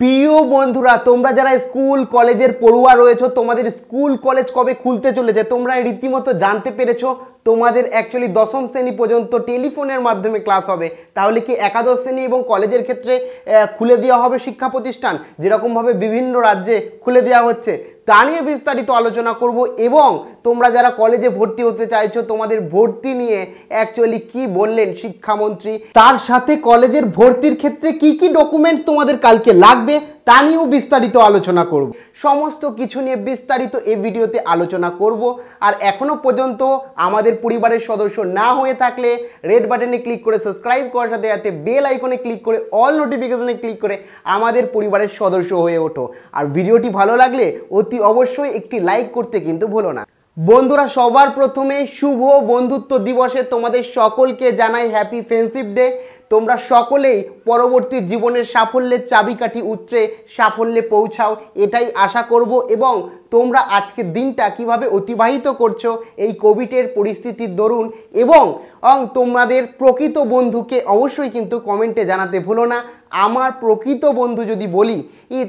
প্রিয় বন্ধুরা তোমরা যারা স্কুল কলেজের পড়ুয়া রয়েছে তোমাদের স্কুল কলেজ কবে খুলতে চলেছে তোমরা রীতিমতো জানতে পেরেছো তোমাদের অ্যাকচুয়ালি দশম শ্রেণী পর্যন্ত টেলিফোনের মাধ্যমে ক্লাস হবে তাহলে কি একাদশ শ্রেণী এবং কলেজের ক্ষেত্রে খুলে দেওয়া হবে শিক্ষা প্রতিষ্ঠান যেরকমভাবে বিভিন্ন রাজ্যে খুলে দেওয়া হচ্ছে তা নিয়ে বিস্তারিত আলোচনা করব এবং তোমরা যারা কলেজে ভর্তি হতে চাইছো তোমাদের ভর্তি নিয়ে অ্যাকচুয়ালি কি বললেন শিক্ষামন্ত্রী তার সাথে কলেজের ভর্তির ক্ষেত্রে কি কি ডকুমেন্টস তোমাদের কালকে লাগবে তা নিয়েও বিস্তারিত আলোচনা করব সমস্ত কিছু নিয়ে বিস্তারিত এই ভিডিওতে আলোচনা করব আর এখনও পর্যন্ত আমাদের পরিবারের সদস্য না হয়ে থাকলে রেড বাটনে ক্লিক করে সাবস্ক্রাইব করার সাথে সাথে বেল আইকনে ক্লিক করে অল নোটিফিকেশনে ক্লিক করে আমাদের পরিবারের সদস্য হয়ে ওঠো আর ভিডিওটি ভালো লাগলে অতি অবশ্যই একটি লাইক করতে কিন্তু ভুলো না বন্ধুরা সবার প্রথমে শুভ বন্ধুত্ব দিবসে তোমাদের সকলকে জানাই হ্যাপি ফ্রেন্ডশিপ ডে তোমরা সকলেই পরবর্তী জীবনের সাফল্যের চাবিকাঠি উত্রে সাফল্যে পৌঁছাও এটাই আশা করব এবং তোমরা আজকের দিনটা কিভাবে অতিবাহিত করছো এই কোভিডের পরিস্থিতির দরুন এবং তোমাদের প্রকৃত বন্ধুকে অবশ্যই কিন্তু কমেন্টে জানাতে ভুলো না আমার প্রকৃত বন্ধু যদি বলি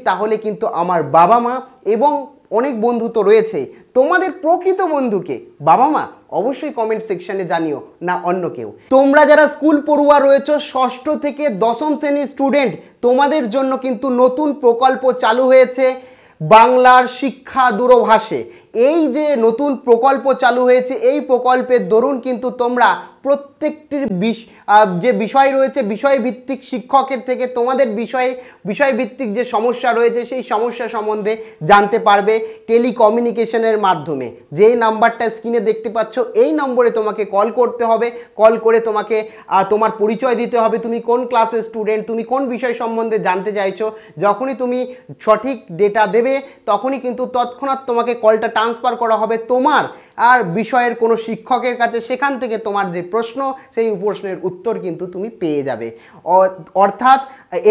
তাহলে কিন্তু আমার বাবা মা এবং অনেক বন্ধু তো রয়েছে তোমাদের প্রকৃত বন্ধুকে বাবা মা অবশ্যই কমেন্ট সেকশনে জানিও না অন্য কেউ তোমরা যারা স্কুল পড়ুয়া রয়েছ ষষ্ঠ থেকে দশম শ্রেণীর স্টুডেন্ট তোমাদের জন্য কিন্তু নতুন প্রকল্প চালু হয়েছে বাংলার শিক্ষা দূরভাষে এই যে নতুন প্রকল্প চালু হয়েছে এই প্রকল্পের দরুন কিন্তু তোমরা প্রত্যেকটির বিষ যে বিষয় রয়েছে বিষয়ভিত্তিক শিক্ষকের থেকে তোমাদের বিষয়ে বিষয়ভিত্তিক যে সমস্যা রয়েছে সেই সমস্যা সম্বন্ধে জানতে পারবে টেলিকমিউনিকেশনের মাধ্যমে যে নাম্বারটা স্ক্রিনে দেখতে পাচ্ছ এই নম্বরে তোমাকে কল করতে হবে কল করে তোমাকে তোমার পরিচয় দিতে হবে তুমি কোন ক্লাসের স্টুডেন্ট তুমি কোন বিষয় সম্বন্ধে জানতে চাইছো যখনই তুমি সঠিক ডেটা দেবে তখনই কিন্তু তৎক্ষণাৎ তোমাকে কলটা ট্রান্সফার করা হবে তোমার আর বিষয়ের কোনো শিক্ষকের কাছে সেখান থেকে তোমার যে প্রশ্ন সেই প্রশ্নের উত্তর কিন্তু তুমি পেয়ে যাবে অর্থাৎ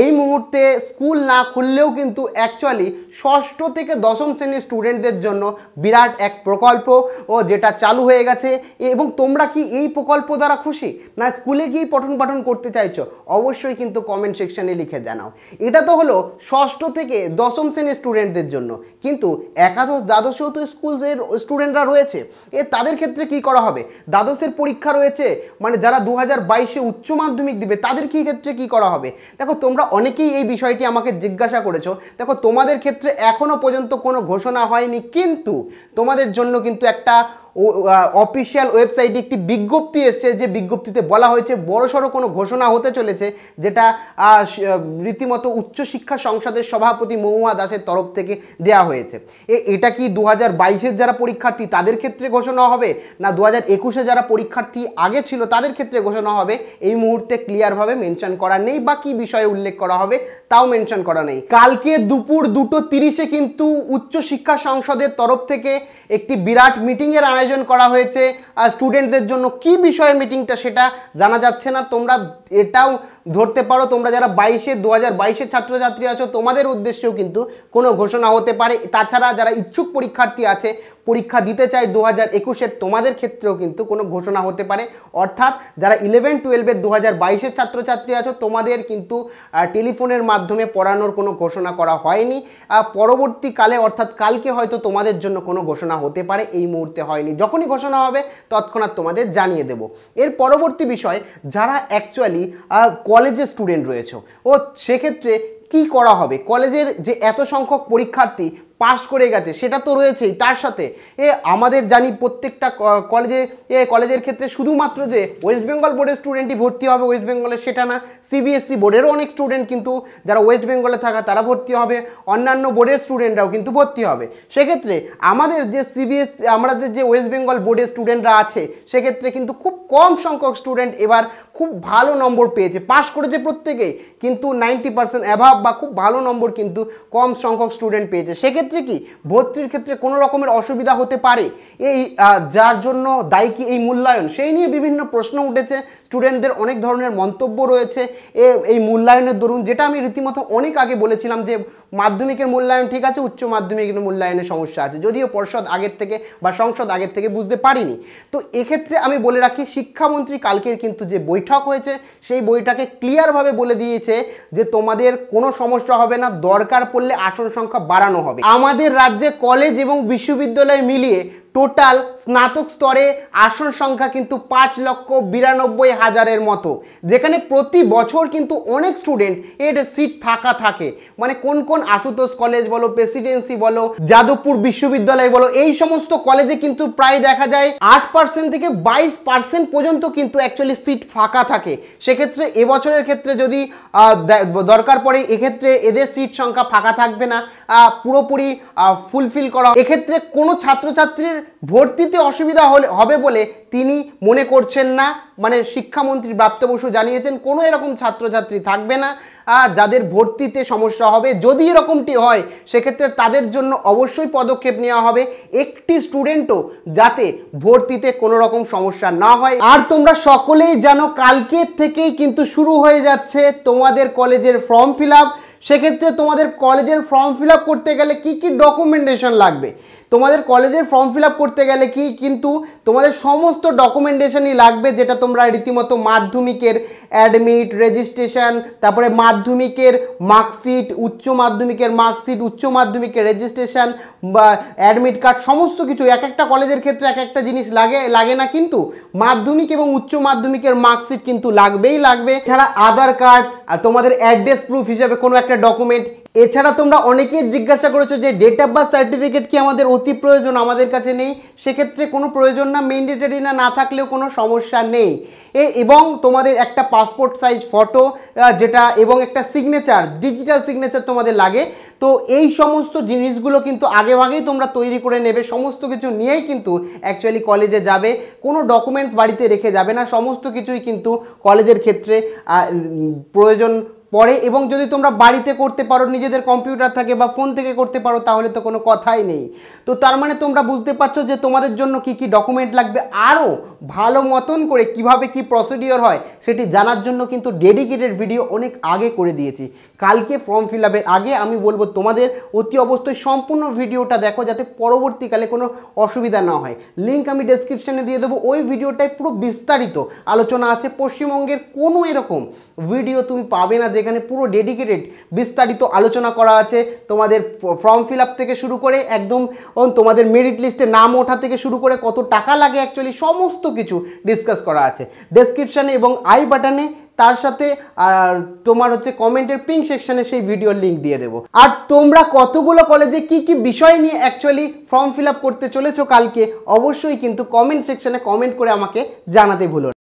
এই মুহূর্তে স্কুল না খুললেও কিন্তু অ্যাকচুয়ালি ষষ্ঠ থেকে দশম শ্রেণীর স্টুডেন্টদের জন্য বিরাট এক প্রকল্প ও যেটা চালু হয়ে গেছে এবং তোমরা কি এই প্রকল্প দ্বারা খুশি না স্কুলে গিয়েই পঠন পাঠন করতে চাইছো অবশ্যই কিন্তু কমেন্ট সেকশানে লিখে জানাও এটা তো হলো ষষ্ঠ থেকে দশম শ্রেণীর স্টুডেন্টদের জন্য কিন্তু একাদশ দ্বাদশেও তো স্কুলের স্টুডেন্টরা রয়েছে এ তাদের ক্ষেত্রে কি করা হবে দ্বাদশের পরীক্ষা রয়েছে মানে যারা দু হাজার বাইশে উচ্চ মাধ্যমিক দিবে তাদের কী ক্ষেত্রে কি করা হবে দেখো তোমরা অনেকেই এই বিষয়টি আমাকে জিজ্ঞাসা করেছো দেখো তোমাদের ক্ষেত্রে এখনও পর্যন্ত কোনো ঘোষণা হয়নি কিন্তু তোমাদের জন্য কিন্তু একটা অফিসিয়াল ওয়েবসাইটে একটি বিজ্ঞপ্তি এসছে যে বিজ্ঞপ্তিতে বলা হয়েছে বড়সড় কোনো ঘোষণা হতে চলেছে যেটা রীতিমতো উচ্চশিক্ষা সংসদের সভাপতি মহুয়া দাসের তরফ থেকে দেয়া হয়েছে এটা কি দু হাজার যারা পরীক্ষার্থী তাদের ক্ষেত্রে ঘোষণা হবে না দু হাজার একুশে যারা পরীক্ষার্থী আগে ছিল তাদের ক্ষেত্রে ঘোষণা হবে এই মুহূর্তে ক্লিয়ারভাবে মেনশন করা নেই বা কী বিষয়ে উল্লেখ করা হবে তাও মেনশন করা নেই কালকে দুপুর দুটো তিরিশে কিন্তু উচ্চশিক্ষা সংসদের তরফ থেকে একটি বিরাট মিটিংয়ের আয়োজন করা হয়েছে আর স্টুডেন্টদের জন্য কি বিষয়ে মিটিংটা সেটা জানা যাচ্ছে না তোমরা এটাও ধরতে পারো তোমরা যারা বাইশে দু হাজার বাইশের ছাত্রছাত্রী আছো তোমাদের উদ্দেশ্যেও কিন্তু কোনো ঘোষণা হতে পারে তাছাড়া যারা ইচ্ছুক পরীক্ষার্থী আছে পরীক্ষা দিতে চাই দু হাজার একুশের তোমাদের ক্ষেত্রেও কিন্তু কোনো ঘোষণা হতে পারে অর্থাৎ যারা ইলেভেন টুয়েলভের দু হাজার বাইশের ছাত্রছাত্রী আছো তোমাদের কিন্তু টেলিফোনের মাধ্যমে পড়ানোর কোনো ঘোষণা করা হয়নি পরবর্তীকালে অর্থাৎ কালকে হয়তো তোমাদের জন্য কোনো ঘোষণা হতে পারে এই মুহূর্তে হয়নি যখনই ঘোষণা হবে তৎক্ষণাৎ তোমাদের জানিয়ে দেব এর পরবর্তী বিষয় যারা অ্যাকচুয়ালি কলেজে স্টুডেন্ট রয়েছে ও সেক্ষেত্রে কি করা হবে কলেজের যে এত সংখ্যক পরীক্ষার্থী পাশ করে গেছে সেটা তো রয়েছেই তার সাথে এ আমাদের জানি প্রত্যেকটা কলেজে এ কলেজের ক্ষেত্রে শুধুমাত্র যে ওয়েস্ট বেঙ্গল বোর্ডের স্টুডেন্টই ভর্তি হবে ওয়েস্ট বেঙ্গলে সেটা না সিবিএসসি বোর্ডেরও অনেক স্টুডেন্ট কিন্তু যারা ওয়েস্ট বেঙ্গলে থাকা তারা ভর্তি হবে অন্যান্য বোর্ডের স্টুডেন্টরাও কিন্তু ভর্তি হবে সেক্ষেত্রে আমাদের যে সিবিএসসি আমাদের যে ওয়েস্ট বেঙ্গল বোর্ডের স্টুডেন্টরা আছে সেক্ষেত্রে কিন্তু খুব কম সংখ্যক স্টুডেন্ট এবার খুব ভালো নম্বর পেয়েছে পাশ করেছে প্রত্যেকেই কিন্তু নাইনটি পার্সেন্ট অ্যাভাব বা খুব ভালো নম্বর কিন্তু কম সংখ্যক স্টুডেন্ট পেয়েছে সেক্ষেত্রে ক্ষেত্রে কি ভর্তির ক্ষেত্রে কোনো রকমের অসুবিধা হতে পারে এই যার জন্য দায়ী কি এই মূল্যায়ন সেই নিয়ে বিভিন্ন প্রশ্ন উঠেছে স্টুডেন্টদের অনেক ধরনের মন্তব্য রয়েছে এই মূল্যায়নের দরুন যেটা আমি রীতিমতো অনেক আগে বলেছিলাম যে মাধ্যমিকের মূল্যায়ন ঠিক আছে উচ্চ মাধ্যমিকের মূল্যায়নের সমস্যা আছে যদিও পর্ষদ আগের থেকে বা সংসদ আগের থেকে বুঝতে পারিনি তো এক্ষেত্রে আমি বলে রাখি শিক্ষামন্ত্রী কালকের কিন্তু যে বৈঠক হয়েছে সেই বইটাকে ক্লিয়ারভাবে বলে দিয়েছে যে তোমাদের কোনো সমস্যা হবে না দরকার পড়লে আসন সংখ্যা বাড়ানো হবে আমাদের রাজ্যে কলেজ এবং বিশ্ববিদ্যালয় মিলিয়ে টোটাল স্নাতক স্তরে আসন সংখ্যা কিন্তু পাঁচ লক্ষ বিরানব্বই হাজারের মতো যেখানে প্রতি বছর কিন্তু অনেক স্টুডেন্ট এর সিট ফাঁকা থাকে মানে কোন কোন আশুতোষ কলেজ বলো প্রেসিডেন্সি বলো যাদবপুর বিশ্ববিদ্যালয় বলো এই সমস্ত কলেজে কিন্তু প্রায় দেখা যায় আট পার্সেন্ট থেকে বাইশ পার্সেন্ট পর্যন্ত কিন্তু অ্যাকচুয়ালি সিট ফাঁকা থাকে সেক্ষেত্রে এবছরের ক্ষেত্রে যদি দরকার পড়ে এক্ষেত্রে এদের সিট সংখ্যা ফাঁকা থাকবে না পুরোপুরি ফুলফিল করা এক্ষেত্রে কোনো ছাত্রছাত্রীর ভর্তিতে অসুবিধা হলে হবে বলে তিনি মনে করছেন না মানে শিক্ষামন্ত্রী প্রাপ্ত বসু জানিয়েছেন কোনো এরকম ছাত্রছাত্রী থাকবে না যাদের ভর্তিতে সমস্যা হবে যদি এরকমটি হয় সেক্ষেত্রে তাদের জন্য অবশ্যই পদক্ষেপ নেওয়া হবে একটি স্টুডেন্টও যাতে ভর্তিতে কোনো রকম সমস্যা না হয় আর তোমরা সকলেই জানো কালকের থেকেই কিন্তু শুরু হয়ে যাচ্ছে তোমাদের কলেজের ফর্ম ফিল আপ সেক্ষেত্রে তোমাদের কলেজের ফর্ম ফিল করতে গেলে কি কি ডকুমেন্টেশন লাগবে তোমাদের কলেজের ফর্ম ফিল করতে গেলে কি কিন্তু তোমাদের সমস্ত ডকুমেন্টেশনই লাগবে যেটা তোমরা রীতিমতো মাধ্যমিকের অ্যাডমিট রেজিস্ট্রেশন তারপরে মাধ্যমিকের মার্কশিট উচ্চ মাধ্যমিকের মার্কশিট উচ্চ মাধ্যমিকের রেজিস্ট্রেশন বা অ্যাডমিট কার্ড সমস্ত কিছু এক একটা কলেজের ক্ষেত্রে এক একটা জিনিস লাগে লাগে না কিন্তু মাধ্যমিক এবং উচ্চ মাধ্যমিকের মার্কশিট কিন্তু লাগবেই লাগবে ছাড়া আধার কার্ড আর তোমাদের অ্যাড্রেস প্রুফ হিসাবে কোনো একটা ডকুমেন্ট এছাড়া তোমরা অনেকেই জিজ্ঞাসা করেছো যে ডেট অফ বার্থ সার্টিফিকেট কি আমাদের অতি প্রয়োজন আমাদের কাছে নেই সেক্ষেত্রে কোনো প্রয়োজন না মেন্ডেটারি না না থাকলেও কোনো সমস্যা নেই এ এবং তোমাদের একটা পাসপোর্ট সাইজ ফটো যেটা এবং একটা সিগনেচার ডিজিটাল সিগনেচার তোমাদের লাগে তো এই সমস্ত জিনিসগুলো কিন্তু আগেভাগেই তোমরা তৈরি করে নেবে সমস্ত কিছু নিয়েই কিন্তু অ্যাকচুয়ালি কলেজে যাবে কোনো ডকুমেন্টস বাড়িতে রেখে যাবে না সমস্ত কিছুই কিন্তু কলেজের ক্ষেত্রে প্রয়োজন পড়ে এবং যদি তোমরা বাড়িতে করতে পারো নিজেদের কম্পিউটার থাকে বা ফোন থেকে করতে পারো তাহলে তো কোনো কথাই নেই তো তার মানে তোমরা বুঝতে পারছো যে তোমাদের জন্য কি কি ডকুমেন্ট লাগবে আরও ভালো মতন করে কিভাবে কি প্রসিডিওর হয় সেটি জানার জন্য কিন্তু ডেডিকেটেড ভিডিও অনেক আগে করে দিয়েছি কালকে ফর্ম ফিল আগে আমি বলবো তোমাদের অতি অবশ্যই সম্পূর্ণ ভিডিওটা দেখো যাতে পরবর্তীকালে কোনো অসুবিধা না হয় লিঙ্ক আমি ডেসক্রিপশানে দিয়ে দেবো ওই ভিডিওটায় পুরো বিস্তারিত আলোচনা আছে পশ্চিমবঙ্গের কোনো এরকম ভিডিও তুমি পাবে না যে যেখানে পুরো ডেডিকেটেড বিস্তারিত আলোচনা করা আছে তোমাদের ফর্ম ফিল থেকে শুরু করে একদম তোমাদের মেরিট লিস্টে নাম ওঠা থেকে শুরু করে কত টাকা লাগে অ্যাকচুয়ালি সমস্ত কিছু ডিসকাস করা আছে ডেসক্রিপশানে এবং আই বাটনে তার সাথে আর তোমার হচ্ছে কমেন্টের পিঙ্ক সেকশানে সেই ভিডিওর লিঙ্ক দিয়ে দেবো আর তোমরা কতগুলো কলেজে কি কি বিষয় নিয়ে অ্যাকচুয়ালি ফর্ম ফিল করতে চলেছো কালকে অবশ্যই কিন্তু কমেন্ট সেকশানে কমেন্ট করে আমাকে জানাতে ভুলো